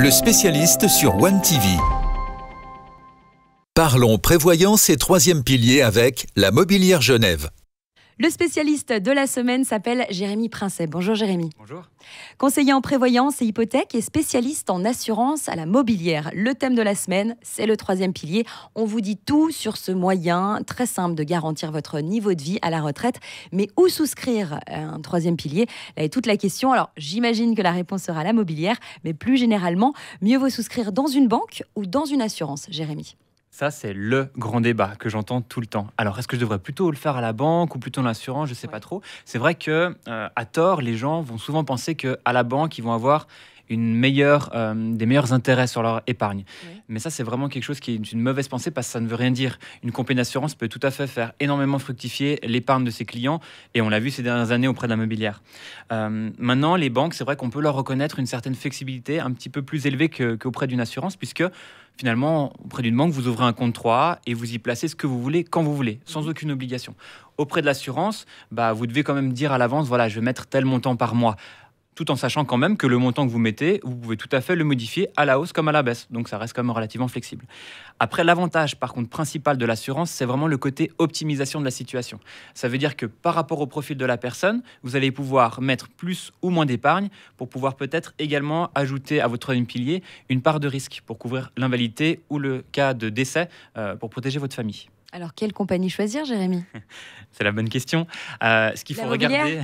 le spécialiste sur One TV. Parlons prévoyance et troisième pilier avec la Mobilière Genève. Le spécialiste de la semaine s'appelle Jérémy Prince. Bonjour Jérémy. Bonjour. Conseiller en prévoyance et hypothèque et spécialiste en assurance à la mobilière. Le thème de la semaine, c'est le troisième pilier. On vous dit tout sur ce moyen très simple de garantir votre niveau de vie à la retraite. Mais où souscrire euh, un troisième pilier Là est toute la question. Alors j'imagine que la réponse sera la mobilière, mais plus généralement, mieux vaut souscrire dans une banque ou dans une assurance, Jérémy. Ça, c'est le grand débat que j'entends tout le temps. Alors, est-ce que je devrais plutôt le faire à la banque ou plutôt l'assurance Je ne sais pas trop. C'est vrai que, euh, à tort, les gens vont souvent penser qu'à la banque, ils vont avoir une meilleure, euh, des meilleurs intérêts sur leur épargne. Mais ça, c'est vraiment quelque chose qui est une mauvaise pensée parce que ça ne veut rien dire. Une compagnie d'assurance peut tout à fait faire énormément fructifier l'épargne de ses clients et on l'a vu ces dernières années auprès de la mobilière. Euh, maintenant, les banques, c'est vrai qu'on peut leur reconnaître une certaine flexibilité un petit peu plus élevée qu'auprès d'une assurance puisque finalement, auprès d'une banque, vous ouvrez un compte 3 et vous y placez ce que vous voulez quand vous voulez, sans aucune obligation. Auprès de l'assurance, bah, vous devez quand même dire à l'avance, voilà, je vais mettre tel montant par mois tout en sachant quand même que le montant que vous mettez, vous pouvez tout à fait le modifier à la hausse comme à la baisse. Donc ça reste quand même relativement flexible. Après, l'avantage par contre principal de l'assurance, c'est vraiment le côté optimisation de la situation. Ça veut dire que par rapport au profil de la personne, vous allez pouvoir mettre plus ou moins d'épargne pour pouvoir peut-être également ajouter à votre troisième pilier une part de risque pour couvrir l'invalidité ou le cas de décès euh, pour protéger votre famille. Alors, quelle compagnie choisir, Jérémy C'est la bonne question. Euh, ce qu'il faut regarder,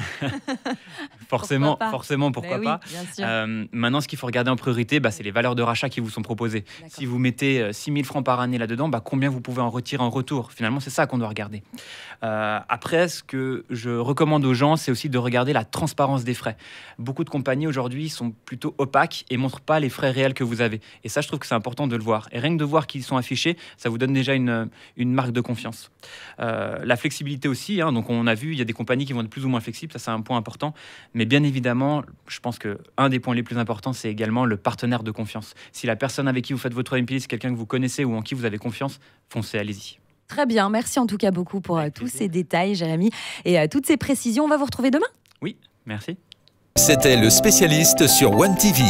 forcément, pourquoi forcément, pourquoi pas. Eh euh, maintenant, ce qu'il faut regarder en priorité, bah, c'est les valeurs de rachat qui vous sont proposées. Si vous mettez 6 euh, 000 francs par année là-dedans, bah, combien vous pouvez en retirer en retour Finalement, c'est ça qu'on doit regarder. après, ce que je recommande aux gens, c'est aussi de regarder la transparence des frais. Beaucoup de compagnies aujourd'hui sont plutôt opaques et montrent pas les frais réels que vous avez. Et ça, je trouve que c'est important de le voir. Et rien que de voir qu'ils sont affichés, ça vous donne déjà une, une marque de confiance. Euh, la flexibilité aussi, hein. donc on a vu, il y a des compagnies qui vont être plus ou moins flexibles, ça c'est un point important. Mais bien évidemment, je pense que un des points les plus importants, c'est également le partenaire de confiance. Si la personne avec qui vous faites votre MPI, c'est quelqu'un que vous connaissez ou en qui vous avez confiance, foncez, allez-y. Très bien, merci en tout cas beaucoup pour euh, tous ces détails, Jérémy, et euh, toutes ces précisions. On va vous retrouver demain. Oui, merci. C'était le spécialiste sur One TV.